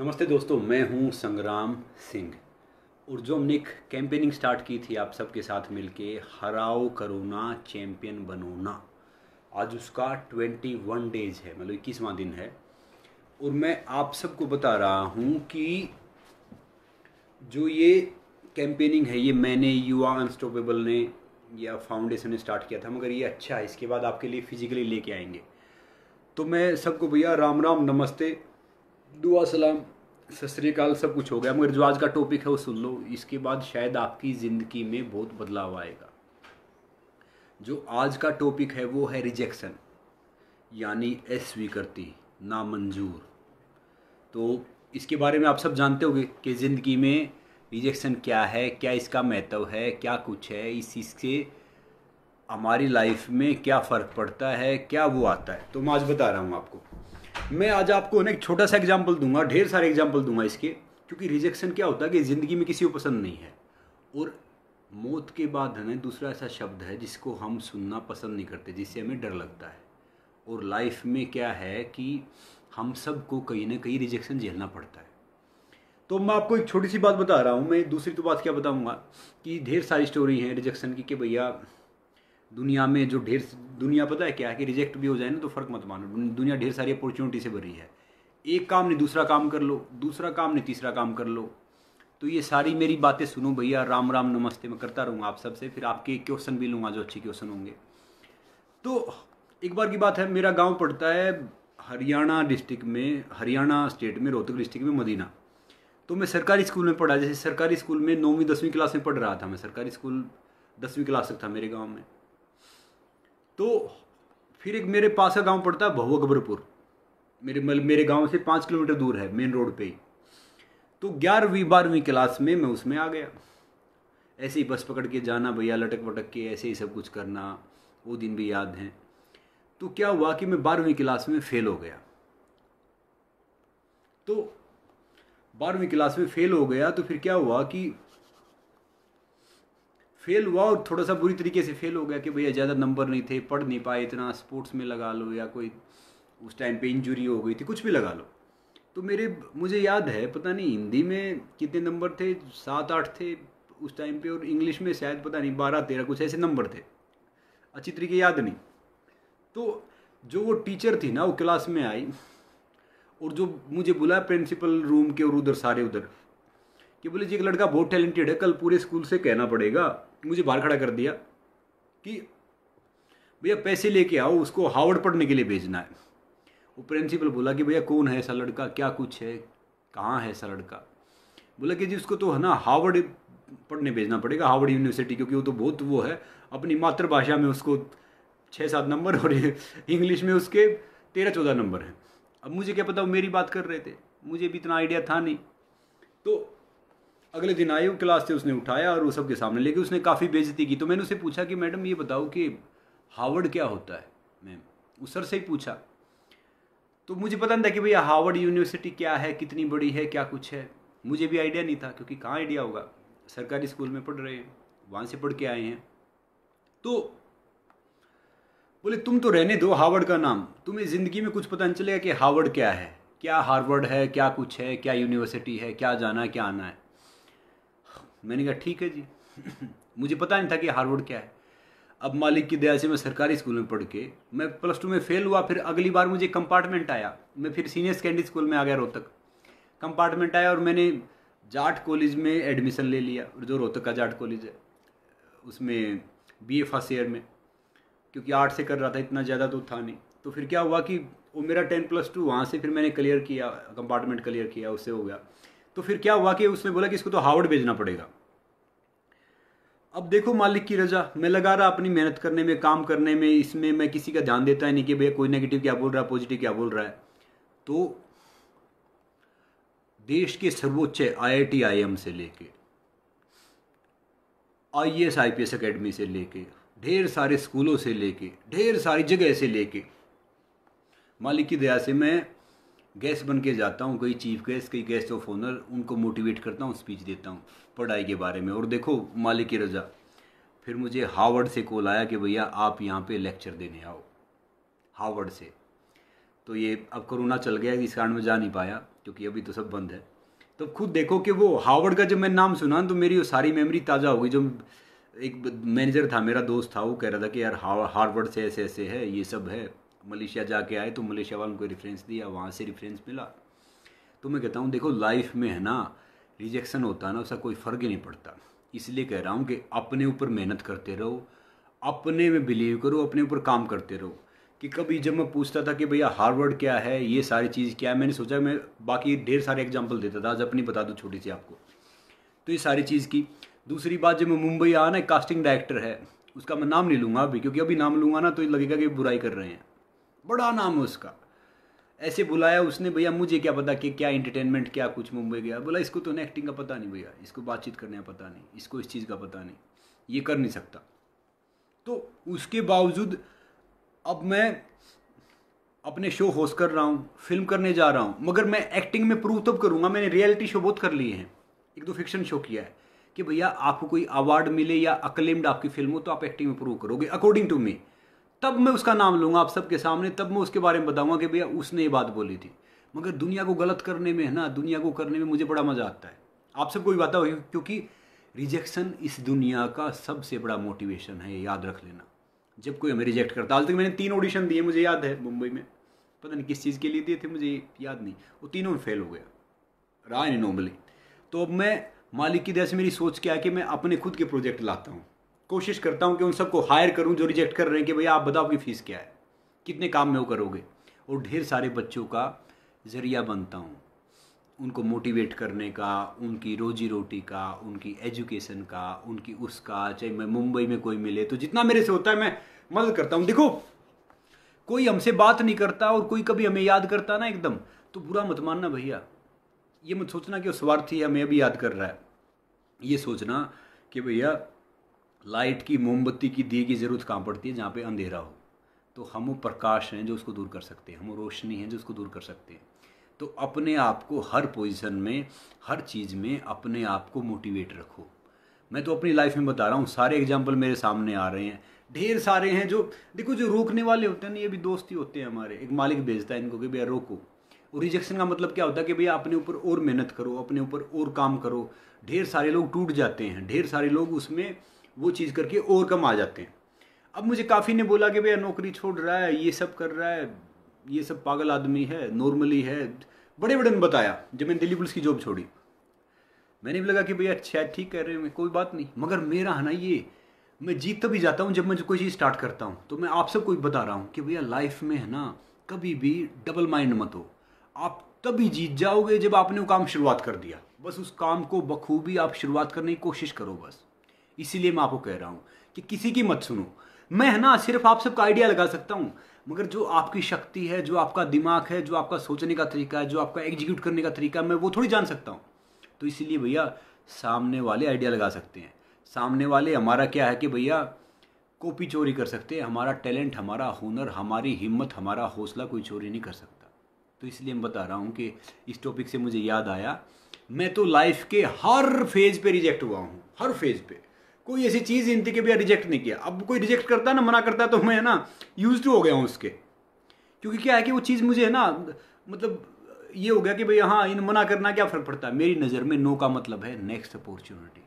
नमस्ते दोस्तों मैं हूं संग्राम सिंह और जो हमने एक कैंपेनिंग स्टार्ट की थी आप सबके साथ मिलके हराओ करोना चैम्पियन बनो ना आज उसका ट्वेंटी वन डेज है मतलब इक्कीसवां दिन है और मैं आप सबको बता रहा हूं कि जो ये कैंपेनिंग है ये मैंने युवा अनस्टॉपेबल ने या फाउंडेशन ने स्टार्ट किया था मगर ये अच्छा है इसके बाद आपके लिए फिजिकली लेके आएंगे तो मैं सबको भैया राम राम नमस्ते दुआ सलाम सत सब कुछ हो गया मगर जो आज का टॉपिक है वो सुन लो इसके बाद शायद आपकी ज़िंदगी में बहुत बदलाव आएगा जो आज का टॉपिक है वो है रिजेक्शन यानी अस्वीकृति नामंजूर तो इसके बारे में आप सब जानते होंगे कि ज़िंदगी में रिजेक्शन क्या है क्या इसका महत्व है क्या कुछ है इस चीज़ से हमारी लाइफ में क्या फ़र्क पड़ता है क्या वो आता है तो मैं आज बता रहा हूँ आपको मैं आज आपको ना एक छोटा सा एग्जाम्पल दूंगा ढेर सारे एग्जाम्पल दूंगा इसके क्योंकि रिजेक्शन क्या होता है कि ज़िंदगी में किसी को पसंद नहीं है और मौत के बाद है ना दूसरा ऐसा शब्द है जिसको हम सुनना पसंद नहीं करते जिससे हमें डर लगता है और लाइफ में क्या है कि हम सबको कहीं ना कहीं रिजेक्शन झेलना पड़ता है तो मैं आपको एक छोटी सी बात बता रहा हूँ मैं दूसरी तो बात क्या बताऊँगा कि ढेर सारी स्टोरी हैं रिजेक्शन की कि भैया दुनिया में जो ढेर दुनिया पता है क्या है कि रिजेक्ट भी हो जाए ना तो फ़र्क मत मानो दुनिया ढेर सारी अपॉर्चुनिटी से भरी है एक काम ने दूसरा काम कर लो दूसरा काम ने तीसरा काम कर लो तो ये सारी मेरी बातें सुनो भैया राम राम नमस्ते मैं करता रहूँगा आप सबसे फिर आपके क्वेश्चन भी लूँगा जो अच्छे क्वेश्चन होंगे तो एक बार की बात है मेरा गाँव पड़ता है हरियाणा डिस्ट्रिक्ट में हरियाणा स्टेट में रोहतक डिस्ट्रिक्ट में मदीना तो मैं सरकारी स्कूल में पढ़ा जैसे सरकारी स्कूल में नौवीं दसवीं क्लास में पढ़ रहा था मैं सरकारी स्कूल दसवीं क्लास तक था मेरे गाँव में तो फिर एक मेरे पास का गांव पड़ता है भहुआ गबरपुर मेरे मतलब मेरे गांव से पाँच किलोमीटर दूर है मेन रोड पे ही तो ग्यारहवीं बारहवीं क्लास में मैं उसमें आ गया ऐसे ही बस पकड़ के जाना भैया लटक पटक के ऐसे ही सब कुछ करना वो दिन भी याद हैं तो क्या हुआ कि मैं बारहवीं क्लास में फेल हो गया तो बारहवीं क्लास में फेल हो गया तो फिर क्या हुआ कि फेल हुआ और थोड़ा सा बुरी तरीके से फेल हो गया कि भैया ज़्यादा नंबर नहीं थे पढ़ नहीं पाए इतना स्पोर्ट्स में लगा लो या कोई उस टाइम पे इंजरी हो गई थी कुछ भी लगा लो तो मेरे मुझे याद है पता नहीं हिंदी में कितने नंबर थे सात आठ थे उस टाइम पे और इंग्लिश में शायद पता नहीं बारह तेरह कुछ ऐसे नंबर थे अच्छी तरीके याद नहीं तो जो वो टीचर थी ना वो क्लास में आई और जो मुझे बुलाया प्रिंसिपल रूम के और उधर सारे उधर कि बोले जी एक लड़का बहुत टैलेंटेड है कल पूरे स्कूल से कहना पड़ेगा मुझे बाहर खड़ा कर दिया कि भैया पैसे लेके आओ उसको हावर्ड पढ़ने के लिए भेजना है वो प्रिंसिपल बोला कि भैया कौन है ऐसा लड़का क्या कुछ है कहाँ है ऐसा लड़का बोला कि जी उसको तो है ना हावर्ड पढ़ने भेजना पड़ेगा हावर्ड यूनिवर्सिटी क्योंकि वो तो बहुत वो है अपनी मातृभाषा में उसको छः सात नंबर और इंग्लिश में उसके तेरह चौदह नंबर हैं अब मुझे क्या पता वो मेरी बात कर रहे थे मुझे भी इतना आइडिया था नहीं तो अगले दिन आई क्लास से उसने उठाया और वो सबके सामने लेके उसने काफ़ी बेजती की तो मैंने उसे पूछा कि मैडम ये बताओ कि हार्वर्ड क्या होता है मैम उस सर से ही पूछा तो मुझे पता नहीं था कि भैया हार्वर्ड यूनिवर्सिटी क्या है कितनी बड़ी है क्या कुछ है मुझे भी आइडिया नहीं था क्योंकि कहाँ आइडिया होगा सरकारी स्कूल में पढ़ रहे हैं वहाँ से पढ़ के आए हैं तो बोले तुम तो रहने दो हार्वर्ड का नाम तुम्हें ज़िंदगी में कुछ पता नहीं चलेगा कि हावर्ड क्या है क्या हार्वर्ड है क्या कुछ है क्या यूनिवर्सिटी है क्या जाना है क्या आना है मैंने कहा ठीक है जी मुझे पता नहीं था कि हार्वर्ड क्या है अब मालिक की दया से मैं सरकारी स्कूल में पढ़ के मैं प्लस टू में फेल हुआ फिर अगली बार मुझे कंपार्टमेंट आया मैं फिर सीनियर सेकेंडरी स्कूल में आ गया रोहतक कंपार्टमेंट आया और मैंने जाट कॉलेज में एडमिशन ले लिया और जो रोहतक का जाट कॉलेज है उसमें बी ए फर्स्ट ईयर में क्योंकि आर्ट से कर रहा था इतना ज़्यादा तो था नहीं तो फिर क्या हुआ कि वो मेरा टेन प्लस टू वहाँ से फिर मैंने क्लियर किया कंपार्टमेंट क्लियर किया उससे हो गया तो फिर क्या हुआ कि उसने बोला कि इसको तो हावड़ भेजना पड़ेगा अब देखो मालिक की रजा मैं लगा रहा अपनी मेहनत करने में काम करने में इसमें मैं किसी का ध्यान देता है नहीं कि भैया कोई नेगेटिव क्या बोल रहा है पॉजिटिव क्या बोल रहा है तो देश के सर्वोच्च आईआईटी आईएम से लेके आईएएस आईपीएस एकेडमी से लेके ढेर सारे स्कूलों से लेके ढेर सारी जगह से लेके मालिक की दया से मैं गेस्ट बन के जाता हूँ कई चीफ गेस्ट कई गेस्ट ऑफ ऑनर उनको मोटिवेट करता हूँ स्पीच देता हूँ पढ़ाई के बारे में और देखो मालिक की रजा फिर मुझे हार्वर्ड से कॉल आया कि भैया आप यहाँ पे लेक्चर देने आओ हार्वर्ड से तो ये अब कोरोना चल गया इस कारण में जा नहीं पाया क्योंकि अभी तो सब बंद है तो खुद देखो कि वो हार्वर्ड का जब मैं नाम सुना तो मेरी वो सारी मेमोरी ताज़ा हो गई जो एक मैनेजर था मेरा दोस्त था वो कह रहा था कि यार हार्वर्ड से ऐसे ऐसे है ये सब है मलेशिया जाके आए तो मलेशिया वालों को रेफरेंस दिया वहाँ से रेफरेंस मिला तो मैं कहता हूँ देखो लाइफ में है ना रिजेक्शन होता है ना उसका कोई फ़र्क ही नहीं पड़ता इसलिए कह रहा हूँ कि अपने ऊपर मेहनत करते रहो अपने में बिलीव करो अपने ऊपर काम करते रहो कि कभी जब मैं पूछता था कि भैया हार्वर्ड क्या है ये सारी चीज़ क्या है मैंने सोचा मैं बाकी ढेर सारे एग्जाम्पल देता था आज अपनी बता दूँ छोटी सी आपको तो ये सारी चीज़ की दूसरी बात जब मैं मुंबई आना एक कास्टिंग डायरेक्टर है उसका मैं नाम नहीं लूँगा अभी क्योंकि अभी नाम लूँगा ना तो लगेगा कि बुराई कर रहे हैं बड़ा नाम है उसका ऐसे बुलाया उसने भैया मुझे क्या पता कि क्या इंटरटेनमेंट क्या कुछ मुंबई गया बोला इसको तो एक्टिंग का पता नहीं भैया इसको बातचीत करने का पता नहीं इसको इस चीज़ का पता नहीं ये कर नहीं सकता तो उसके बावजूद अब मैं अपने शो होस्ट कर रहा हूँ फिल्म करने जा रहा हूँ मगर मैं एक्टिंग में प्रूव तब करूँगा मैंने रियलिटी शो बहुत कर लिए हैं एक दो फिक्शन शो किया है कि भैया आपको कोई अवार्ड मिले या अक्लेम्ड आपकी फिल्म हो तो आप एक्टिंग में प्रूव करोगे अकॉर्डिंग टू मी तब मैं उसका नाम लूँगा आप सबके सामने तब मैं उसके बारे में बताऊँगा कि भैया उसने ये बात बोली थी मगर दुनिया को गलत करने में है ना दुनिया को करने में मुझे बड़ा मज़ा आता है आप सबको भी बताओ क्योंकि रिजेक्शन इस दुनिया का सबसे बड़ा मोटिवेशन है याद रख लेना जब कोई हमें रिजेक्ट करता आज तक मैंने तीन ऑडिशन दिए मुझे याद है मुंबई में पता नहीं किस चीज़ के लिए दिए थे मुझे याद नहीं वो तीनों में फेल हो गया रहा नहीं नॉर्मली तो अब मैं मालिक की दया से मेरी सोच क्या है कि मैं अपने खुद के प्रोजेक्ट लाता हूँ कोशिश करता हूँ कि उन सबको हायर करूँ जो रिजेक्ट कर रहे हैं कि भैया आप बताओ कि फ़ीस क्या है कितने काम में वो करोगे और ढेर सारे बच्चों का ज़रिया बनता हूँ उनको मोटिवेट करने का उनकी रोजी रोटी का उनकी एजुकेशन का उनकी उसका चाहे मैं मुंबई में कोई मिले तो जितना मेरे से होता है मैं मदद करता हूँ देखो कोई हमसे बात नहीं करता और कोई कभी हमें याद करता ना एकदम तो बुरा मत मानना भैया ये मत सोचना कि वो स्वार्थी हमें अभी याद कर रहा है ये सोचना कि भैया लाइट की मोमबत्ती की दिए की ज़रूरत कहाँ पड़ती है जहाँ पे अंधेरा हो तो हम वो प्रकाश हैं जो उसको दूर कर सकते हैं हम वो रोशनी हैं जो उसको दूर कर सकते हैं तो अपने आप को हर पोजीशन में हर चीज़ में अपने आप को मोटिवेट रखो मैं तो अपनी लाइफ में बता रहा हूँ सारे एग्जाम्पल मेरे सामने आ रहे हैं ढेर सारे हैं जो देखो जो रोकने वाले होते हैं ना ये भी दोस्त ही होते हैं हमारे एक मालिक भेजता है इनको कि भैया रोको और रिजेक्शन का मतलब क्या होता है कि भैया अपने ऊपर और मेहनत करो अपने ऊपर और काम करो ढेर सारे लोग टूट जाते हैं ढेर सारे लोग उसमें वो चीज़ करके कम आ जाते हैं अब मुझे काफ़ी ने बोला कि भैया नौकरी छोड़ रहा है ये सब कर रहा है ये सब पागल आदमी है नॉर्मली है बड़े बड़े ने बताया जब मैंने दिल्ली पुलिस की जॉब छोड़ी मैंने भी लगा कि भैया अच्छा ठीक कह रहे हैं कोई बात नहीं मगर मेरा है ना ये मैं जीत तभी जाता हूँ जब मैं कोई चीज़ स्टार्ट करता हूँ तो मैं आप सबको बता रहा हूँ कि भैया लाइफ में है ना कभी भी डबल माइंड मत हो आप तभी जीत जाओगे जब आपने वो काम शुरुआत कर दिया बस उस काम को बखूबी आप शुरुआत करने की कोशिश करो बस इसीलिए मैं आपको कह रहा हूँ कि किसी की मत सुनो मैं है ना सिर्फ आप सबका आइडिया लगा सकता हूँ मगर जो आपकी शक्ति है जो आपका दिमाग है जो आपका सोचने का तरीका है जो आपका एग्जीक्यूट करने का तरीका है मैं वो थोड़ी जान सकता हूँ तो इसीलिए भैया सामने वाले आइडिया लगा सकते हैं सामने वाले हमारा क्या है कि भैया कॉपी चोरी कर सकते हैं हमारा टैलेंट हमारा हुनर हमारी हिम्मत हमारा हौसला कोई चोरी नहीं कर सकता तो इसलिए मैं बता रहा हूँ कि इस टॉपिक से मुझे याद आया मैं तो लाइफ के हर फेज पे रिजेक्ट हुआ हूँ हर फेज पे कोई ऐसी चीज़ इनती के बिना रिजेक्ट नहीं किया अब कोई रिजेक्ट करता है ना मना करता है तो मैं ना यूज हो गया हूँ उसके क्योंकि क्या है कि वो चीज़ मुझे है ना मतलब ये हो गया कि भाई हाँ इन मना करना क्या फ़र्क पड़ता है मेरी नज़र में नो का मतलब है नेक्स्ट अपॉर्चुनिटी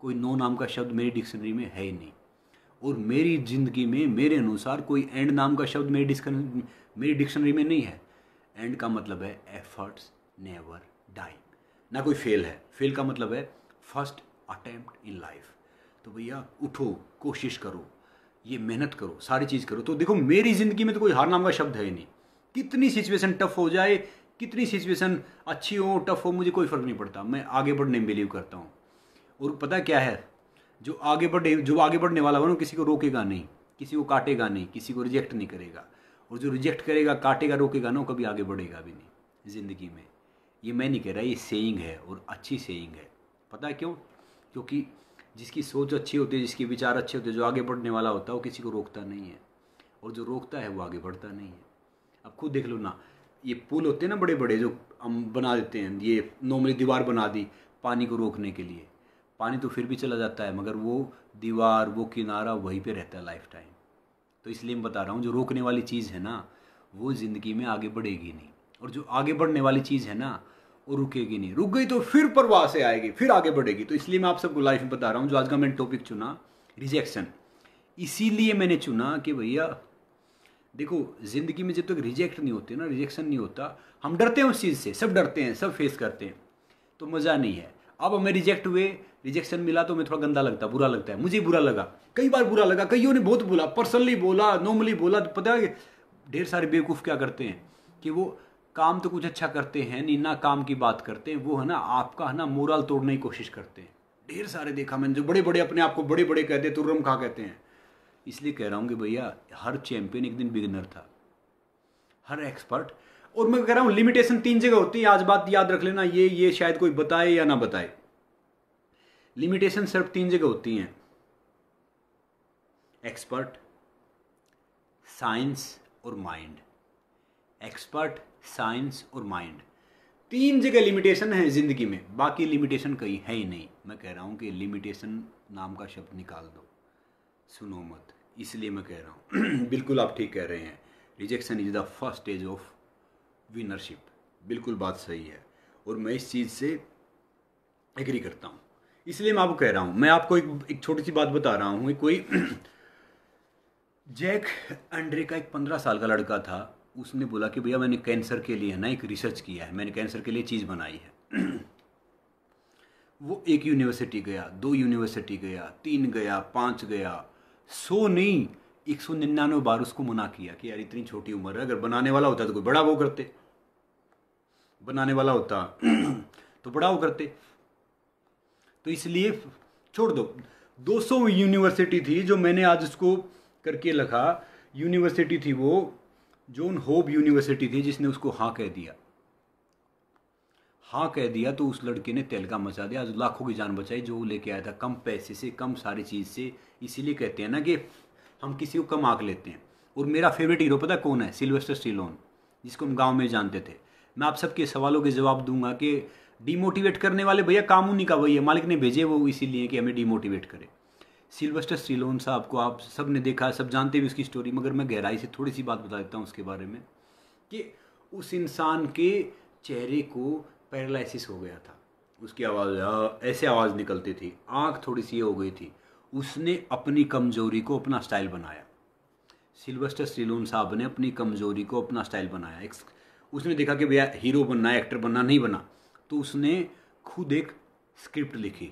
कोई नो नाम का शब्द मेरी डिक्शनरी में है ही नहीं और मेरी ज़िंदगी में मेरे अनुसार कोई एंड नाम का शब्द मेरी डिक्शन मेरी डिक्शनरी में नहीं है एंड का मतलब है एफर्ट्स नेवर डाई ना कोई फेल है फेल का मतलब है फर्स्ट अटैम्प्ट इन लाइफ तो भैया उठो कोशिश करो ये मेहनत करो सारी चीज़ करो तो देखो मेरी ज़िंदगी में तो कोई हार नाम का शब्द है ही नहीं कितनी सिचुएशन टफ हो जाए कितनी सिचुएशन अच्छी हो टफ हो मुझे कोई फ़र्क नहीं पड़ता मैं आगे बढ़ने में बिलीव करता हूँ और पता क्या है जो आगे बढ़े जो आगे बढ़ने वाला हो ना किसी को रोकेगा नहीं किसी को काटेगा नहीं किसी को रिजेक्ट नहीं करेगा और जो रिजेक्ट करेगा काटेगा रोकेगा ना वो कभी आगे बढ़ेगा भी नहीं ज़िंदगी में ये मैं नहीं कह रहा ये सेइंग है और अच्छी सेइंग है पता है क्यों क्योंकि जिसकी सोच अच्छी होती है जिसके विचार अच्छे होते हैं जो आगे बढ़ने वाला होता है वो किसी को रोकता नहीं है और जो रोकता है वो आगे बढ़ता नहीं है अब खुद देख लो ना ये पुल होते हैं ना बड़े बड़े जो हम बना देते हैं ये नॉर्मली दीवार बना दी पानी को रोकने के लिए पानी तो फिर भी चला जाता है मगर वो दीवार वो किनारा वहीं पे रहता है लाइफ टाइम तो इसलिए मैं बता रहा हूँ जो रोकने वाली चीज़ है ना वो ज़िंदगी में आगे बढ़ेगी नहीं और जो आगे बढ़ने वाली चीज़ है ना और रुकेगी नहीं रुक गई तो फिर प्रवाह से आएगी फिर आगे बढ़ेगी तो इसलिए मैं आप सबको लाइफ में बता रहा हूँ जो आज का मैंने टॉपिक चुना रिजेक्शन इसीलिए मैंने चुना कि भैया देखो ज़िंदगी में जब तक तो रिजेक्ट नहीं होते ना रिजेक्शन नहीं होता हम डरते हैं उस चीज़ से सब डरते हैं सब फेस करते हैं तो मज़ा नहीं है अब हमें रिजेक्ट हुए रिजेक्शन मिला तो हमें थोड़ा गंदा लगता बुरा लगता है मुझे बुरा लगा कई बार बुरा लगा कईयों ने बहुत बोला पर्सनली बोला नॉर्मली बोला तो पता है ढेर सारे बेवकूफ़ क्या करते हैं कि वो काम तो कुछ अच्छा करते हैं ना काम की बात करते हैं वो है ना आपका है ना मोरल तोड़ने की कोशिश करते हैं ढेर सारे देखा मैंने जो बड़े बड़े अपने आप को बड़े बड़े कहते हैं तुर्रम खा कहते हैं इसलिए कह रहा हूँ कि भैया हर चैंपियन एक दिन बिगनर था हर एक्सपर्ट और मैं कह रहा हूँ लिमिटेशन तीन जगह होती है आज बात याद रख लेना ये ये शायद कोई बताए या ना बताए लिमिटेशन सिर्फ तीन जगह होती हैं एक्सपर्ट साइंस और माइंड एक्सपर्ट साइंस और माइंड तीन जगह लिमिटेशन है ज़िंदगी में बाकी लिमिटेशन कहीं है ही नहीं मैं कह रहा हूँ कि लिमिटेशन नाम का शब्द निकाल दो सुनो मत इसलिए मैं कह रहा हूँ बिल्कुल आप ठीक कह रहे हैं rejection is the first stage of winnership बिल्कुल बात सही है और मैं इस चीज़ से एग्री करता हूँ इसलिए मैं आपको कह रहा हूँ मैं आपको एक एक छोटी सी बात बता रहा हूँ कोई जैक एंड्रे का एक पंद्रह साल का लड़का था उसने बोला कि भैया मैंने कैंसर के लिए ना एक रिसर्च किया है मैंने कैंसर के लिए चीज़ बनाई है वो एक यूनिवर्सिटी गया दो यूनिवर्सिटी गया तीन गया पाँच गया सो नहीं एक सौ निन्यानवे बार उसको मना किया कि यार इतनी छोटी उम्र है अगर बनाने वाला होता तो कोई बड़ा वो करते बनाने वाला होता तो बड़ा वो करते तो इसलिए छोड़ दो 200 यूनिवर्सिटी थी जो मैंने आज उसको करके लिखा यूनिवर्सिटी थी वो जोन होप यूनिवर्सिटी थी जिसने उसको हाँ कह दिया हाँ कह दिया तो उस लड़के ने तेलगा मचा दिया आज लाखों की जान बचाई जो लेके आया था कम पैसे से कम सारी चीज़ से इसीलिए कहते हैं ना कि हम किसी को कम आँख लेते हैं और मेरा फेवरेट हीरो पता कौन है सिल्वेस्टर स्टिलोन जिसको हम गाँव में जानते थे मैं आप सबके सवालों के जवाब दूंगा कि डीमोटिवेट करने वाले भैया काम उन्हीं का वही है मालिक ने भेजे वो इसीलिए कि हमें डीमोटिवेट करें सिल्वेस्टर स्टीलोन साहब को आप सब ने देखा सब जानते भी उसकी स्टोरी मगर मैं गहराई से थोड़ी सी बात बता देता हूँ उसके बारे में कि उस इंसान के चेहरे को पैरालिसिस हो गया था उसकी आवाज़ ऐसे आवाज़ निकलती थी आँख थोड़ी सी हो गई थी उसने अपनी कमज़ोरी को अपना स्टाइल बनाया सिल्वेस्टर स्टीलोन साहब ने अपनी कमज़ोरी को अपना स्टाइल बनाया एक उसने देखा कि भैया हीरो बनना एक्टर बनना नहीं बना तो उसने खुद एक स्क्रिप्ट लिखी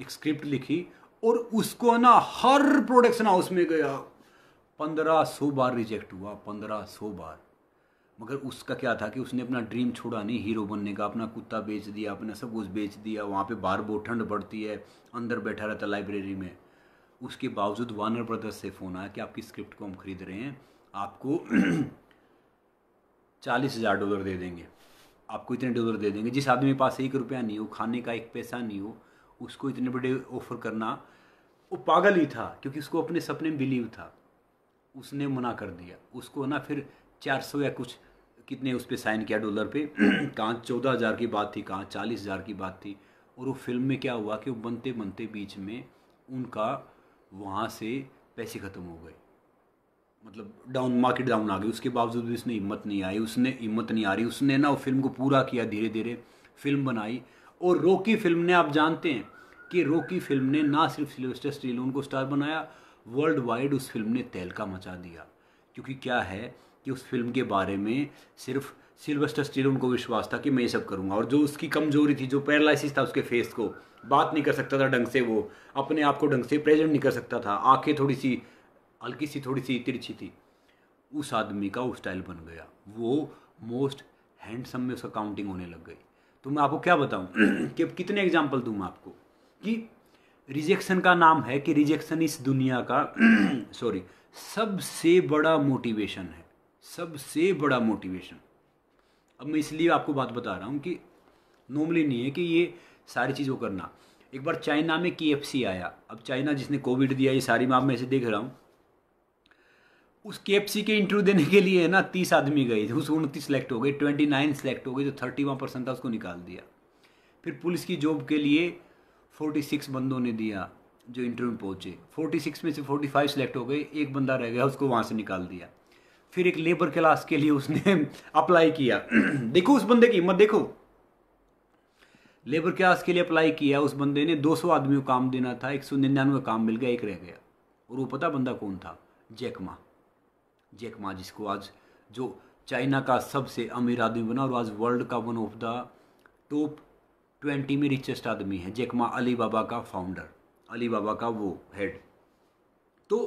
एक स्क्रिप्ट लिखी और उसको ना हर प्रोडक्शन हाउस में गया पंद्रह सौ बार रिजेक्ट हुआ पंद्रह सौ बार मगर उसका क्या था कि उसने अपना ड्रीम छोड़ा नहीं हीरो बनने का अपना कुत्ता बेच दिया अपना सब कुछ बेच दिया वहाँ पे बार बहुत ठंड पड़ती है अंदर बैठा रहता लाइब्रेरी में उसके बावजूद वार्नर ब्रदर्स से फ़ोन आया कि आपकी स्क्रिप्ट को हम खरीद रहे हैं आपको चालीस हज़ार डॉलर दे देंगे आपको इतने डॉलर दे देंगे जिस आदमी के पास एक रुपया नहीं हो खाने का एक पैसा नहीं हो उसको इतने बड़े ऑफर करना वो पागल ही था क्योंकि उसको अपने सपने में बिलीव था उसने मना कर दिया उसको ना फिर चार सौ या कुछ कितने उस पर साइन किया डॉलर पे कहाँ चौदह हज़ार की बात थी कहाँ चालीस हज़ार की बात थी और वो फिल्म में क्या हुआ कि वो बनते बनते बीच में उनका वहाँ से पैसे ख़त्म हो गए मतलब डाउन मार्केट डाउन आ गई उसके बावजूद भी उसने हिम्मत नहीं आई उसने हिम्मत नहीं आ रही उसने ना वो फिल्म को पूरा किया धीरे धीरे फिल्म बनाई और रोकी फिल्म ने आप जानते हैं कि रोकी फिल्म ने ना सिर्फ सिल्वेस्टर स्टीलोन को स्टार बनाया वर्ल्ड वाइड उस फिल्म ने तहलका मचा दिया क्योंकि क्या है कि उस फिल्म के बारे में सिर्फ सिल्वेस्टर स्टेलोन को विश्वास था कि मैं ये सब करूँगा और जो उसकी कमजोरी थी जो पैरालिसिस था उसके फेस को बात नहीं कर सकता था ढंग से वो अपने आप को ढंग से प्रेजेंट नहीं कर सकता था आंखें थोड़ी सी हल्की सी थोड़ी सी तिरछी थी उस आदमी का वो स्टाइल बन गया वो मोस्ट हैंडसम में उसका काउंटिंग होने लग गई तो मैं आपको क्या बताऊं कि अब कितने एग्जाम्पल दूँ आपको कि रिजेक्शन का नाम है कि रिजेक्शन इस दुनिया का सॉरी सबसे बड़ा मोटिवेशन है सबसे बड़ा मोटिवेशन अब मैं इसलिए आपको बात बता रहा हूँ कि नॉर्मली नहीं है कि ये सारी चीज़ों करना एक बार चाइना में के आया अब चाइना जिसने कोविड दिया ये सारी मैं आप में से देख रहा हूँ उस के के इंटरव्यू देने के लिए ना तीस आदमी गए थे उसको उनतीस सेलेक्ट हो गए ट्वेंटी नाइन सेलेक्ट हो गए जो थर्टी वन परसेंट था उसको निकाल दिया फिर पुलिस की जॉब के लिए फोर्टी सिक्स बंदों ने दिया जो इंटरव्यू में पहुंचे फोर्टी सिक्स में से फोर्टी फाइव सेलेक्ट हो गए एक बंदा रह गया उसको वहाँ से निकाल दिया फिर एक लेबर क्लास के लिए उसने अप्लाई किया देखो उस बंदे की हिम्मत देखो लेबर क्लास के लिए अप्लाई किया उस बंदे ने 200 आदमियों को काम देना था एक सौ निन्यानवे काम मिल गया एक रह गया और वो पता बंदा कौन था जैकमा जैक मा जिसको आज जो चाइना का सबसे अमीर आदमी बना और आज वर्ल्ड का one of the top twenty में रिचेस्ट आदमी है जेकमा अली बाबा का फाउंडर अली बाबा का वो हेड तो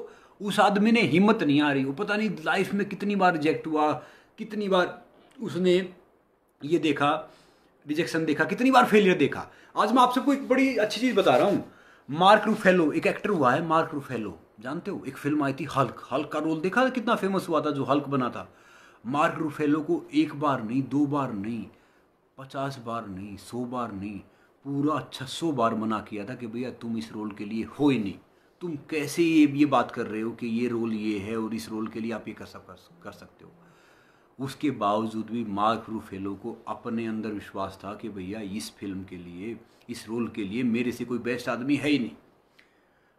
उस आदमी ने हिम्मत नहीं आ रही वो पता नहीं लाइफ में कितनी बार रिजेक्ट हुआ कितनी बार उसने ये देखा रिजेक्शन देखा कितनी बार फेलियर देखा आज मैं आप सबको एक बड़ी अच्छी चीज़ बता रहा हूँ मार्क रूफेलो एक एक्टर हुआ है मार्क रूफेलो जानते हो एक फिल्म आई थी हल्क हल्क का रोल देखा कितना फेमस हुआ था जो हल्क बना था मार्क रूफेलो को एक बार नहीं दो बार नहीं पचास बार नहीं सौ बार नहीं पूरा अच्छा सौ बार मना किया था कि भैया तुम इस रोल के लिए हो ही नहीं तुम कैसे ये ये बात कर रहे हो कि ये रोल ये है और इस रोल के लिए आप ये कर सक कर सकते हो उसके बावजूद भी मार्क रूफेलो को अपने अंदर विश्वास था कि भैया इस फिल्म के लिए इस रोल के लिए मेरे से कोई बेस्ट आदमी है ही नहीं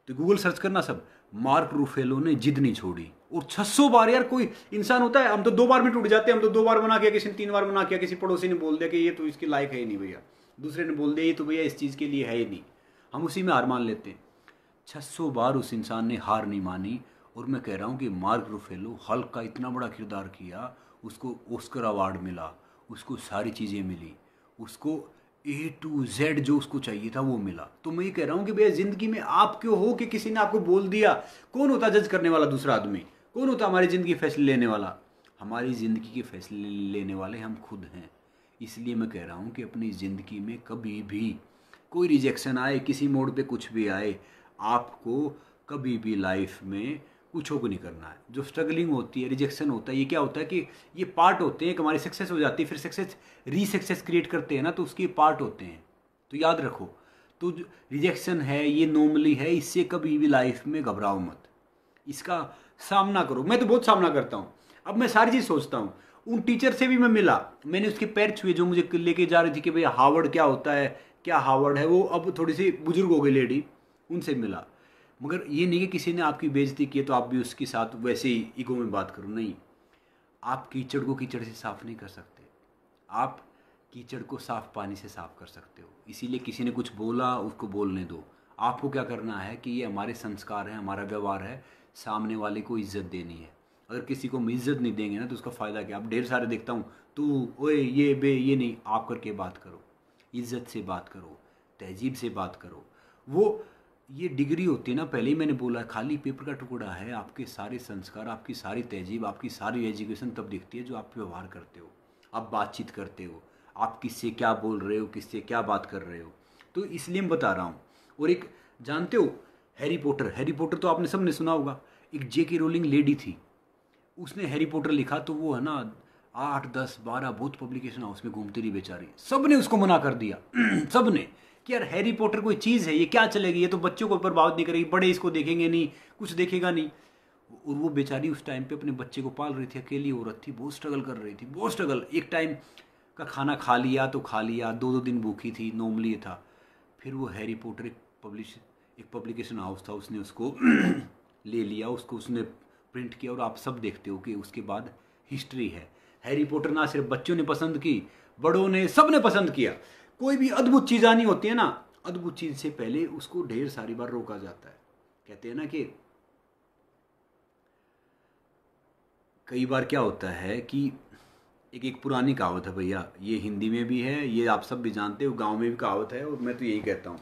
तो गूगल सर्च करना सब मार्क रूफेलो ने जिद नहीं छोड़ी और 600 बार यार कोई इंसान होता है हम तो दो बार में टूट जाते हैं हम तो दो बार बना किया किसी ने तीन बार बना किया किसी पड़ोसी ने बोल दिया कि ये तो इसके लायक है ही नहीं भैया दूसरे ने बोल दिया ये तो भैया इस चीज़ के लिए है ही नहीं हम उसी में हार मान लेते हैं छः बार उस इंसान ने हार नहीं मानी और मैं कह रहा हूँ कि मार्क रूफेलो हल्क का इतना बड़ा किरदार किया उसको ओस्कर अवार्ड मिला उसको सारी चीज़ें मिली उसको ए टू जेड जो उसको चाहिए था वो मिला तो मैं ये कह रहा हूँ कि भैया जिंदगी में आप क्यों हो कि किसी ने आपको बोल दिया कौन होता जज करने वाला दूसरा आदमी कौन होता हमारी ज़िंदगी फैसले लेने वाला हमारी ज़िंदगी के फैसले लेने वाले हम खुद हैं इसलिए मैं कह रहा हूँ कि अपनी ज़िंदगी में कभी भी कोई रिजेक्शन आए किसी मोड़ पे कुछ भी आए आपको कभी भी लाइफ में कुछों को नहीं करना है जो स्ट्रगलिंग होती है रिजेक्शन होता है ये क्या होता है कि ये पार्ट होते हैं एक हमारी सक्सेस हो जाती है फिर सक्सेस री सक्सेस क्रिएट करते हैं ना तो उसके पार्ट होते हैं तो याद रखो तो रिजेक्शन है ये नॉर्मली है इससे कभी भी लाइफ में घबराओ मत इसका सामना करो मैं तो बहुत सामना करता हूँ अब मैं सारी चीज़ सोचता हूँ उन टीचर से भी मैं मिला मैंने उसके पैर छुए जो मुझे लेके जा रही थी कि भाई हावर्ड क्या होता है क्या हावर्ड है वो अब थोड़ी सी बुजुर्ग हो गई लेडी उनसे मिला मगर ये नहीं कि किसी ने आपकी बेइज्जती की है तो आप भी उसके साथ वैसे ही ईगो में बात करो नहीं आप कीचड़ को कीचड़ से साफ़ नहीं कर सकते आप कीचड़ को साफ पानी से साफ कर सकते हो इसीलिए किसी ने कुछ बोला उसको बोलने दो आपको क्या करना है कि ये हमारे संस्कार है हमारा व्यवहार है सामने वाले को इज्जत देनी है अगर किसी को हम इज्जत नहीं देंगे ना तो उसका फ़ायदा क्या आप ढेर सारे देखता हूँ तू ओए ये बे ये नहीं आप करके बात करो इज्जत से बात करो तहजीब से बात करो वो ये डिग्री होती है ना पहले ही मैंने बोला खाली पेपर का टुकड़ा है आपके सारे संस्कार आपकी सारी तहजीब आपकी सारी एजुकेशन तब दिखती है जो आप व्यवहार करते हो आप बातचीत करते हो आप किससे क्या बोल रहे हो किससे क्या बात कर रहे हो तो इसलिए मैं बता रहा हूँ और एक जानते हो हैरी पोटर हैरी पोटर तो आपने सबने सुना होगा एक जे के रोलिंग लेडी थी उसने हैरी पोटर लिखा तो वो है ना आठ दस बारह बहुत पब्लिकेशन हाउस में घूमती रही बेचारी सब ने उसको मना कर दिया सब ने कि यार हैरी पॉटर कोई चीज़ है ये क्या चलेगी ये तो बच्चों को प्रभावित नहीं करेगी बड़े इसको देखेंगे नहीं कुछ देखेगा नहीं और वो बेचारी उस टाइम पे अपने बच्चे को पाल रही थी अकेली औरत थी बहुत स्ट्रगल कर रही थी बहुत स्ट्रगल एक टाइम का खाना खा लिया तो खा लिया दो दो दिन भूखी थी नॉर्मली था फिर वो हैरी पॉटर एक पब्लिश एक पब्लिकेशन हाउस था उसने उसको ले लिया उसको उसने प्रिंट किया और आप सब देखते हो कि उसके बाद हिस्ट्री है हैरी पॉटर ना सिर्फ बच्चों ने पसंद की बड़ों ने सब ने पसंद किया कोई भी अद्भुत चीज़ आनी होती है ना अद्भुत चीज़ से पहले उसको ढेर सारी बार रोका जाता है कहते हैं ना कि कई बार क्या होता है कि एक एक पुरानी कहावत है भैया ये हिंदी में भी है ये आप सब भी जानते हो गांव में भी कहावत है और मैं तो यही कहता हूँ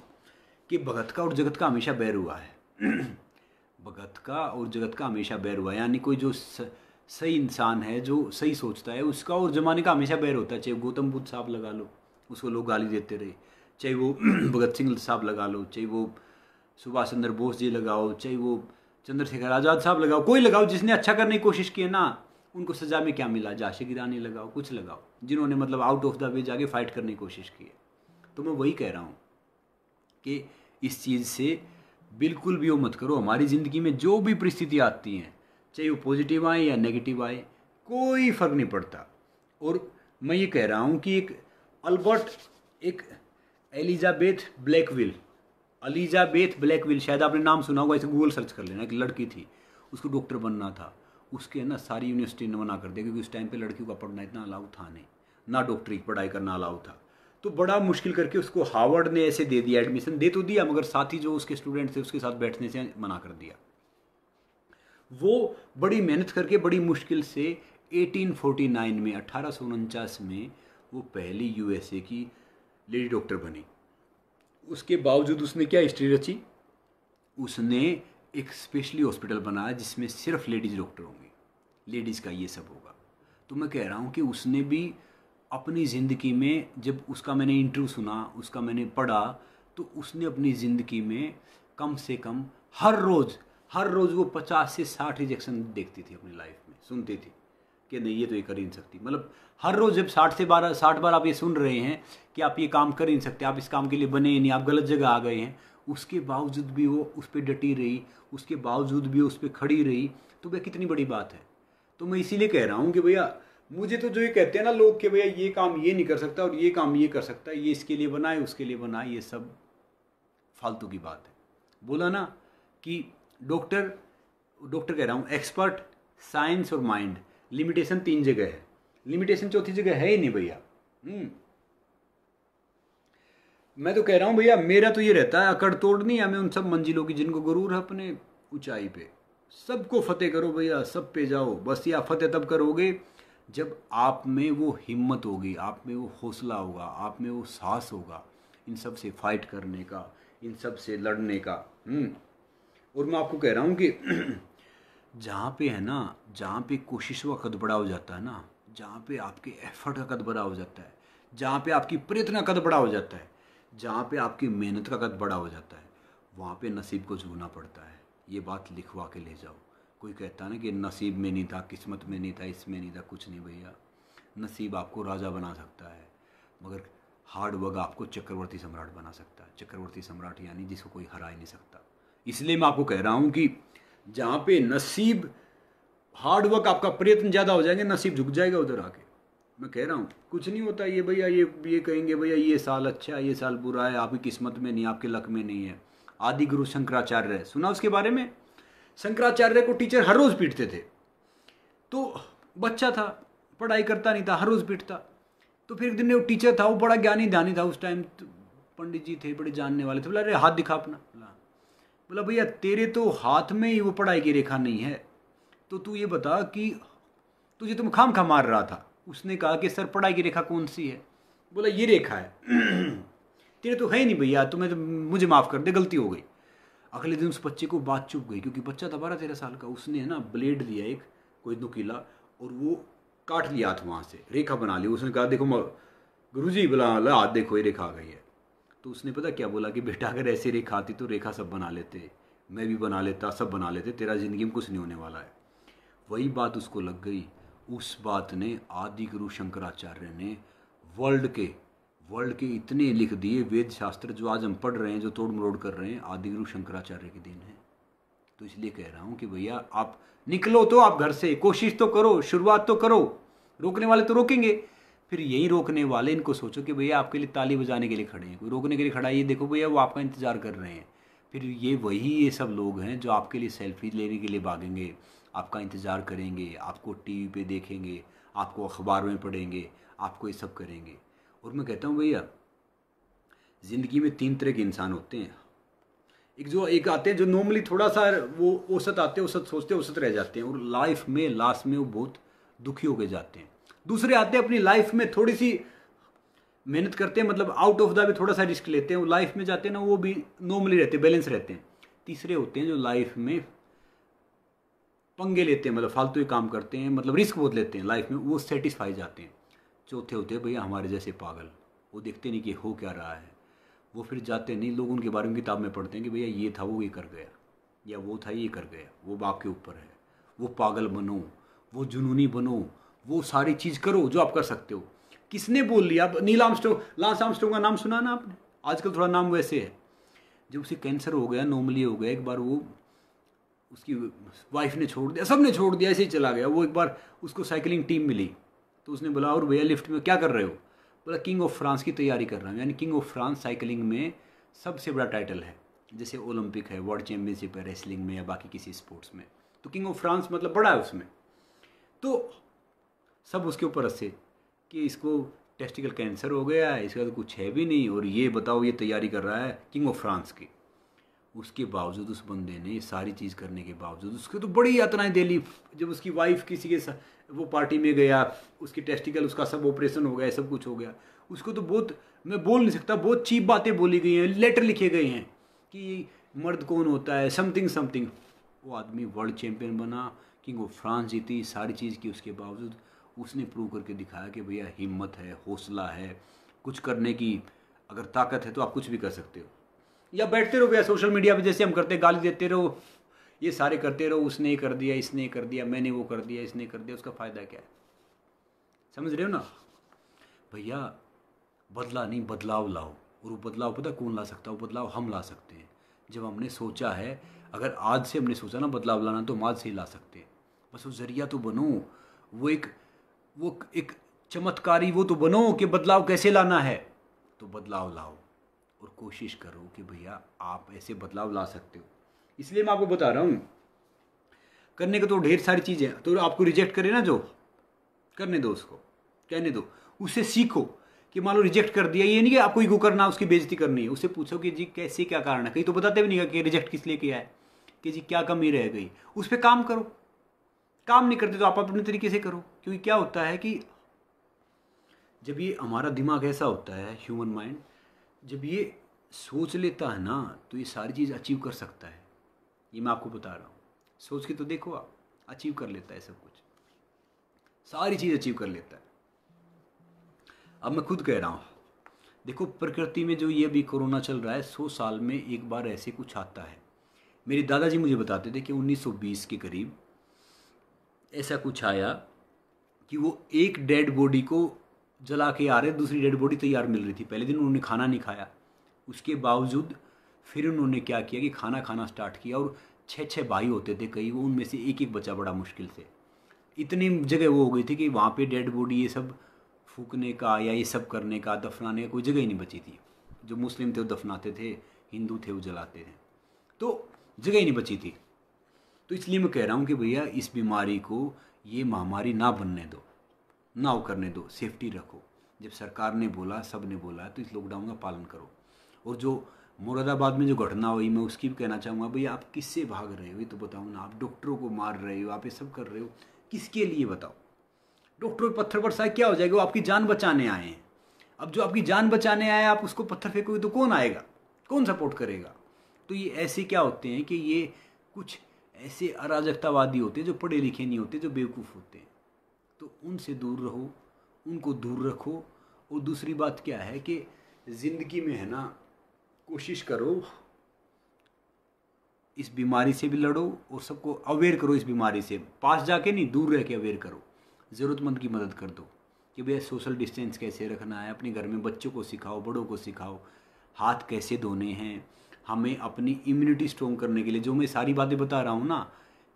कि भगत का और जगत का हमेशा बैर हुआ है भगत का और जगत का हमेशा बैर हुआ यानी कोई जो स, सही इंसान है जो सही सोचता है उसका और ज़माने का हमेशा बैर होता है चाहे गौतम बुद्ध साहब लगा लो उसको लोग गाली देते रहे चाहे वो भगत सिंह साहब लगा लो चाहे वो सुभाष चंद्र बोस जी लगाओ चाहे वो चंद्रशेखर आज़ाद साहब लगाओ कोई लगाओ जिसने अच्छा करने की कोशिश की है ना उनको सज़ा में क्या मिला जाशे की रानी लगाओ कुछ लगाओ जिन्होंने मतलब आउट ऑफ द वे जाके फाइट करने की कोशिश की है तो मैं वही कह रहा हूँ कि इस चीज़ से बिल्कुल भी वो मत करो हमारी ज़िंदगी में जो भी परिस्थितियाँ आती हैं चाहे वो पॉजिटिव आए या नेगेटिव आए कोई फ़र्क नहीं पड़ता और मैं ये कह रहा हूँ कि एक अल्बर्ट एक एलिजाबेथ ब्लैकविल अलिजाबेथ ब्लैकविल शायद आपने नाम सुना होगा इसे गूगल सर्च कर लेना एक लड़की थी उसको डॉक्टर बनना था उसके ना सारी यूनिवर्सिटी ने मना कर दिया क्योंकि उस टाइम पे लड़कियों का पढ़ना इतना अलाउ था नहीं ना डॉक्टरी की पढ़ाई करना अलाउ था तो बड़ा मुश्किल करके उसको हार्वर्ड ने ऐसे दे दिया एडमिशन दे तो दिया मगर साथ ही जो उसके स्टूडेंट थे उसके साथ बैठने से मना कर दिया वो बड़ी मेहनत करके बड़ी मुश्किल से 1849 में अठारह में वो पहली यूएसए की लेडी डॉक्टर बनी उसके बावजूद उसने क्या हिस्ट्री रची उसने एक स्पेशली हॉस्पिटल बनाया जिसमें सिर्फ लेडीज़ डॉक्टर होंगे लेडीज़ का ये सब होगा तो मैं कह रहा हूँ कि उसने भी अपनी ज़िंदगी में जब उसका मैंने इंटरव्यू सुना उसका मैंने पढ़ा तो उसने अपनी ज़िंदगी में कम से कम हर रोज़ हर रोज़ वो पचास से साठ रिजेक्शन देखती थी अपनी लाइफ में सुनती थी कि नहीं ये तो ये कर ही नहीं सकती मतलब हर रोज़ जब साठ से बारह साठ बार आप ये सुन रहे हैं कि आप ये काम कर ही नहीं सकते आप इस काम के लिए बने ही नहीं आप गलत जगह आ गए हैं उसके बावजूद भी वो उस पर डटी रही उसके बावजूद भी उस पर खड़ी रही तो भैया कितनी बड़ी बात है तो मैं इसीलिए कह रहा हूँ कि भैया मुझे तो जो ये कहते हैं ना लोग कि भैया ये काम ये नहीं कर सकता और ये काम ये कर सकता है ये इसके लिए बनाए उसके लिए बनाए ये सब फालतू की बात है बोला ना कि डॉक्टर डॉक्टर कह रहा हूँ एक्सपर्ट साइंस और माइंड लिमिटेशन तीन जगह है लिमिटेशन चौथी जगह है ही नहीं भैया हम्म। मैं तो कह रहा हूँ भैया मेरा तो ये रहता है अकड़ नहीं है हमें उन सब मंजिलों की जिनको गुरूर है अपने ऊंचाई पे सबको फतेह करो भैया सब पे जाओ बस ये आप फतेह तब करोगे जब आप में वो हिम्मत होगी आप में वो हौसला होगा आप में वो साहस होगा इन सब से फाइट करने का इन सब से लड़ने का हम्म। और मैं आपको कह रहा हूँ कि जहाँ पे है ना जहाँ पे कोशिश का कद बड़ा हो जाता है ना जहाँ पे आपके एफर्ट का कद बड़ा हो जाता है जहाँ पे आपकी प्रयत्न का कद बड़ा हो जाता है जहाँ पे आपकी मेहनत का कद बड़ा हो जाता है वहाँ पे नसीब को झूना पड़ता है ये बात लिखवा के ले जाओ कोई कहता ना कि नसीब में नहीं था किस्मत में नहीं था इसमें नहीं था कुछ नहीं भैया नसीब आपको राजा बना सकता है मगर हार्ड वर्क आपको चक्रवर्ती सम्राट बना सकता है चक्रवर्ती सम्राट यानी जिसको कोई हरा ही नहीं सकता इसलिए मैं आपको कह रहा हूं कि जहां पे नसीब हार्डवर्क आपका प्रयत्न ज़्यादा हो जाएंगे नसीब झुक जाएगा उधर आके मैं कह रहा हूँ कुछ नहीं होता ये भैया ये ये कहेंगे भैया ये साल अच्छा है ये साल बुरा है आपकी किस्मत में नहीं आपके लक में नहीं है आदि गुरु शंकराचार्य है सुना उसके बारे में शंकराचार्य को टीचर हर रोज़ पीटते थे तो बच्चा था पढ़ाई करता नहीं था हर रोज़ पीटता तो फिर एक दिन वो टीचर था वो बड़ा ज्ञानी ध्यानी था उस टाइम तो पंडित जी थे बड़े जानने वाले थे बोला अरे हाथ दिखा अपना बोला भैया तेरे तो हाथ में ही वो पढ़ाई की रेखा नहीं है तो तू ये बता कि तुझे तुम तो खाम खा मार रहा था उसने कहा कि सर पढ़ाई की रेखा कौन सी है बोला ये रेखा है तेरे तो है ही नहीं भैया तुम्हें तो मुझे माफ़ कर दे गलती हो गई अगले दिन उस बच्चे को बात चुप गई क्योंकि बच्चा था बारह तेरह साल का उसने है ना ब्लेड दिया एक कोई नुकीला और वो काट लिया हाथ वहाँ से रेखा बना ली उसने कहा देखो गुरु जी बोला हाथ देखो ये रेखा आ गई है तो उसने पता क्या बोला कि बेटा अगर ऐसे रेखा आती तो रेखा सब बना लेते मैं भी बना लेता सब बना लेते तेरा ज़िंदगी में कुछ नहीं होने वाला है वही बात उसको लग गई उस बात ने आदि गुरु शंकराचार्य ने वर्ल्ड के वर्ल्ड के इतने लिख दिए वेद शास्त्र जो आज हम पढ़ रहे हैं जो तोड़ मरोड़ कर रहे हैं आदि गुरु शंकराचार्य के दिन है तो इसलिए कह रहा हूँ कि भैया आप निकलो तो आप घर से कोशिश तो करो शुरुआत तो करो रोकने वाले तो रोकेंगे फिर यही रोकने वाले इनको सोचो कि भैया आपके लिए ताली बजाने के लिए खड़े हैं कोई रोकने के लिए खड़ा है ये देखो भैया वो आपका इंतज़ार कर रहे हैं फिर ये वही ये सब लोग हैं जो आपके लिए सेल्फी लेने के लिए भागेंगे आपका इंतज़ार करेंगे आपको टीवी पे देखेंगे आपको अखबार में पढ़ेंगे आपको ये सब करेंगे और मैं कहता हूँ भैया ज़िंदगी में तीन तरह के इंसान होते हैं एक जो एक आते हैं जो नॉर्मली थोड़ा सा वो औसत आते हैं औसत सोचते औसत रह जाते हैं और लाइफ में लास्ट में वो बहुत दुखी होकर जाते हैं दूसरे आते हैं अपनी लाइफ में थोड़ी सी मेहनत करते हैं मतलब आउट ऑफ द भी थोड़ा सा रिस्क लेते हैं वो लाइफ में जाते हैं ना वो भी नॉर्मली रहते हैं बैलेंस रहते हैं तीसरे होते हैं जो लाइफ में पंगे लेते हैं मतलब फालतू ही काम करते हैं मतलब रिस्क बहुत लेते हैं लाइफ में वो सेटिस्फाई जाते हैं चौथे होते हैं भैया हमारे जैसे पागल वो देखते नहीं कि हो क्या रहा है वो फिर जाते नहीं लोग उनके बारे में किताब में पढ़ते हैं कि भैया ये था वो ये कर गया या वो था ये कर गया वो बाप के ऊपर है वो पागल बनो वो जुनूनी बनो वो सारी चीज़ करो जो आप कर सकते हो किसने बोल लिया अब नील आमस्टोंग लांस आमस्टोंग का नाम सुना ना आपने आजकल थोड़ा नाम वैसे है जब उसे कैंसर हो गया नॉर्मली हो गया एक बार वो उसकी वाइफ ने छोड़ दिया सब ने छोड़ दिया ऐसे ही चला गया वो एक बार उसको साइकिलिंग टीम मिली तो उसने बोला और भैया लिफ्ट में क्या कर रहे हो बोला किंग ऑफ फ्रांस की तैयारी कर रहा हूँ यानी किंग ऑफ फ्रांस साइकिलिंग में सबसे बड़ा टाइटल है जैसे ओलंपिक है वर्ल्ड चैम्पियनशिप है रेसलिंग में या बाकी किसी स्पोर्ट्स में तो किंग ऑफ फ्रांस मतलब बड़ा है उसमें तो सब उसके ऊपर रस्से कि इसको टेस्टिकल कैंसर हो गया है इसका तो कुछ है भी नहीं और ये बताओ ये तैयारी कर रहा है किंग ऑफ फ्रांस की उसके बावजूद उस बंदे ने ये सारी चीज़ करने के बावजूद उसके तो बड़ी यातनाएं दे ली जब उसकी वाइफ किसी के साथ वो पार्टी में गया उसकी टेस्टिकल उसका सब ऑपरेशन हो गया सब कुछ हो गया उसको तो बहुत मैं बोल नहीं सकता बहुत चीप बातें बोली गई हैं लेटर लिखे गए हैं कि मर्द कौन होता है समथिंग समथिंग वो आदमी वर्ल्ड चैम्पियन बना किंग ऑफ फ्रांस जीती सारी चीज़ की उसके बावजूद उसने प्रूव करके दिखाया कि भैया हिम्मत है हौसला है कुछ करने की अगर ताकत है तो आप कुछ भी कर सकते हो या बैठते रहो भैया सोशल मीडिया पर जैसे हम करते गाली देते रहो ये सारे करते रहो उसने कर दिया इसने कर दिया मैंने वो कर दिया इसने कर दिया उसका फ़ायदा क्या है समझ रहे हो ना भैया बदला नहीं बदलाव लाओ और वो बदलाव पता कौन ला सकता है वो बदलाव हम ला सकते हैं जब हमने सोचा है अगर आज से हमने सोचा ना बदलाव लाना तो हम आज से ही ला सकते हैं बस वो ज़रिया तो बनो वो एक वो एक चमत्कारी वो तो बनो कि बदलाव कैसे लाना है तो बदलाव लाओ और कोशिश करो कि भैया आप ऐसे बदलाव ला सकते हो इसलिए मैं आपको बता रहा हूँ करने का तो ढेर सारी चीज़ें तो आपको रिजेक्ट करे ना जो करने दो उसको कहने दो उससे सीखो कि मान लो रिजेक्ट कर दिया ये नहीं कि आपको ईगो करना उसकी बेजती करनी है उसे पूछो कि जी कैसे क्या कारण है कहीं तो बताते भी नहीं कि रिजेक्ट किस लिए किया है कि जी क्या कमी रह गई उस पर काम करो काम नहीं करते तो आप अपने तरीके से करो क्योंकि क्या होता है कि जब ये हमारा दिमाग ऐसा होता है ह्यूमन माइंड जब ये सोच लेता है ना तो ये सारी चीज़ अचीव कर सकता है ये मैं आपको बता रहा हूँ सोच के तो देखो आप अचीव कर लेता है सब कुछ सारी चीज़ अचीव कर लेता है अब मैं खुद कह रहा हूँ देखो प्रकृति में जो ये अभी कोरोना चल रहा है सौ साल में एक बार ऐसे कुछ आता है मेरे दादाजी मुझे बताते थे कि 1920 के करीब ऐसा कुछ आया कि वो एक डेड बॉडी को जला के आ रहे दूसरी डेड बॉडी तैयार मिल रही थी पहले दिन उन्होंने खाना नहीं खाया उसके बावजूद फिर उन्होंने क्या किया कि खाना खाना स्टार्ट किया और छः छः भाई होते थे कई वो उनमें से एक एक बच्चा बड़ा मुश्किल से इतनी जगह वो हो गई थी कि वहाँ पे डेड बॉडी ये सब फूकने का या ये सब करने का दफनाने का कोई जगह ही नहीं बची थी जो मुस्लिम थे वो दफनाते थे हिंदू थे वो जलाते थे तो जगह ही नहीं बची थी तो इसलिए मैं कह रहा हूँ कि भैया इस बीमारी को ये महामारी ना बनने दो ना करने दो सेफ्टी रखो जब सरकार ने बोला सब ने बोला तो इस लॉकडाउन का पालन करो और जो मुरादाबाद में जो घटना हुई मैं उसकी भी कहना चाहूँगा भैया आप किससे भाग रहे हो ये तो बताओ ना आप डॉक्टरों को मार रहे हो आप ये सब कर रहे हो किसके लिए बताओ डॉक्टरों पर पत्थर बरसाए क्या हो जाएगा वो आपकी जान बचाने आए हैं अब जो आपकी जान बचाने आए आप उसको पत्थर फेंकोगे तो कौन आएगा कौन सपोर्ट करेगा तो ये ऐसे क्या होते हैं कि ये कुछ ऐसे अराजकतावादी होते हैं जो पढ़े लिखे नहीं होते जो बेवकूफ़ होते हैं तो उनसे दूर रहो उनको दूर रखो और दूसरी बात क्या है कि ज़िंदगी में है ना कोशिश करो इस बीमारी से भी लड़ो और सबको अवेयर करो इस बीमारी से पास जाके नहीं दूर रह के अवेयर करो ज़रूरतमंद की मदद कर दो कि भैया सोशल डिस्टेंस कैसे रखना है अपने घर में बच्चों को सिखाओ बड़ों को सिखाओ हाथ कैसे धोने हैं हमें अपनी इम्यूनिटी स्ट्रॉन्ग करने के लिए जो मैं सारी बातें बता रहा हूँ ना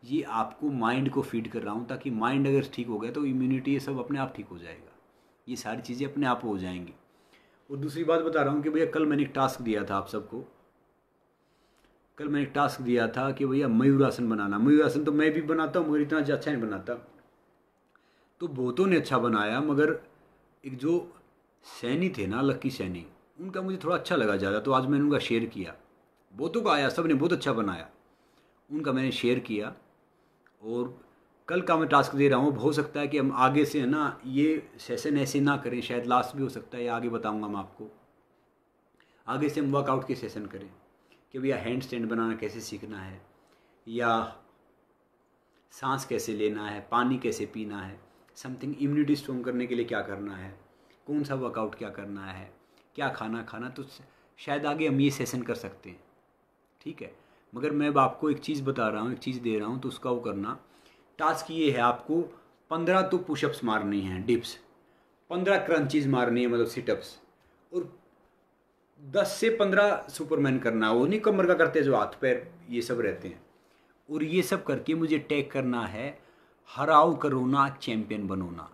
ये आपको माइंड को फीड कर रहा हूँ ताकि माइंड अगर ठीक हो गया तो इम्यूनिटी ये सब अपने आप ठीक हो जाएगा ये सारी चीज़ें अपने आप हो जाएंगी और दूसरी बात बता रहा हूँ कि भैया कल मैंने एक टास्क दिया था आप सबको कल मैंने एक टास्क दिया था कि भैया मयूरासन बनाना मयूरासन तो मैं भी बनाता हूँ मगर इतना अच्छा, अच्छा नहीं बनाता तो बहुतों ने अच्छा बनाया मगर एक जो सैनी थे ना लक्की सैनी उनका मुझे थोड़ा अच्छा लगा ज़्यादा तो आज मैंने उनका शेयर किया बहुतों का आया सब ने बहुत अच्छा बनाया उनका मैंने शेयर किया और कल का मैं टास्क दे रहा हूँ हो सकता है कि हम आगे से है ना ये सेशन ऐसे ना करें शायद लास्ट भी हो सकता है या आगे बताऊँगा मैं आपको आगे से हम वर्कआउट के सेशन करें कि भैया हैंड स्टैंड बनाना कैसे सीखना है या सांस कैसे लेना है पानी कैसे पीना है समथिंग इम्यूनिटी स्ट्रॉन्ग करने के लिए क्या करना है कौन सा वर्कआउट क्या करना है क्या खाना खाना तो शायद आगे हम ये सेशन कर सकते हैं ठीक है मगर मैं अब आपको एक चीज़ बता रहा हूँ एक चीज़ दे रहा हूँ तो उसका वो करना टास्क ये है आपको पंद्रह तो पुशअप्स मारनी है डिप्स पंद्रह क्रंचीज मारनी है मतलब सिटअप्स और दस से पंद्रह सुपरमैन करना वो नहीं कमर का करते जो हाथ पैर ये सब रहते हैं और ये सब करके मुझे टैग करना है हराओ करोना चैम्पियन बनोना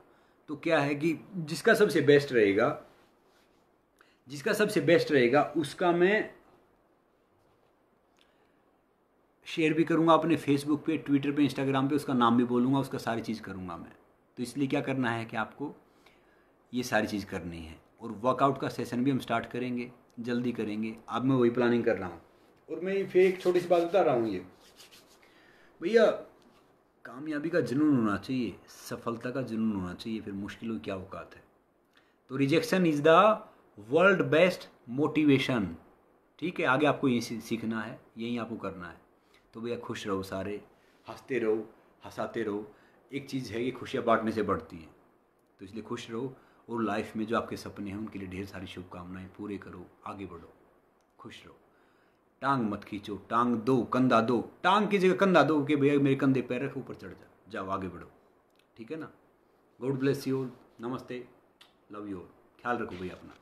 तो क्या है कि जिसका सबसे बेस्ट रहेगा जिसका सबसे बेस्ट रहेगा उसका मैं शेयर भी करूँगा अपने फेसबुक पे ट्विटर पे इंस्टाग्राम पे उसका नाम भी बोलूँगा उसका सारी चीज़ करूँगा मैं तो इसलिए क्या करना है कि आपको ये सारी चीज़ करनी है और वर्कआउट का सेशन भी हम स्टार्ट करेंगे जल्दी करेंगे अब मैं वही प्लानिंग कर रहा हूँ और मैं फिर एक छोटी सी बात बता रहा हूँ ये भैया कामयाबी का जुनून होना चाहिए सफलता का जुनून होना चाहिए फिर मुश्किलों की क्या औकात है तो rejection is the world best motivation ठीक है आगे आपको यही सीखना है यही आपको करना है तो भैया खुश रहो सारे हंसते रहो हंसाते रहो एक चीज़ है कि खुशियाँ बांटने से बढ़ती हैं तो इसलिए खुश रहो और लाइफ में जो आपके सपने हैं उनके लिए ढेर सारी शुभकामनाएं पूरे करो आगे बढ़ो खुश रहो टांग मत खींचो टांग दो कंधा दो टांग की जगह कंधा दो कि भैया मेरे कंधे पैर रखो ऊपर चढ़ जाओ जाओ आगे बढ़ो ठीक है ना गॉड ब्लेस यू नमस्ते लव यू ख्याल रखो भैया अपना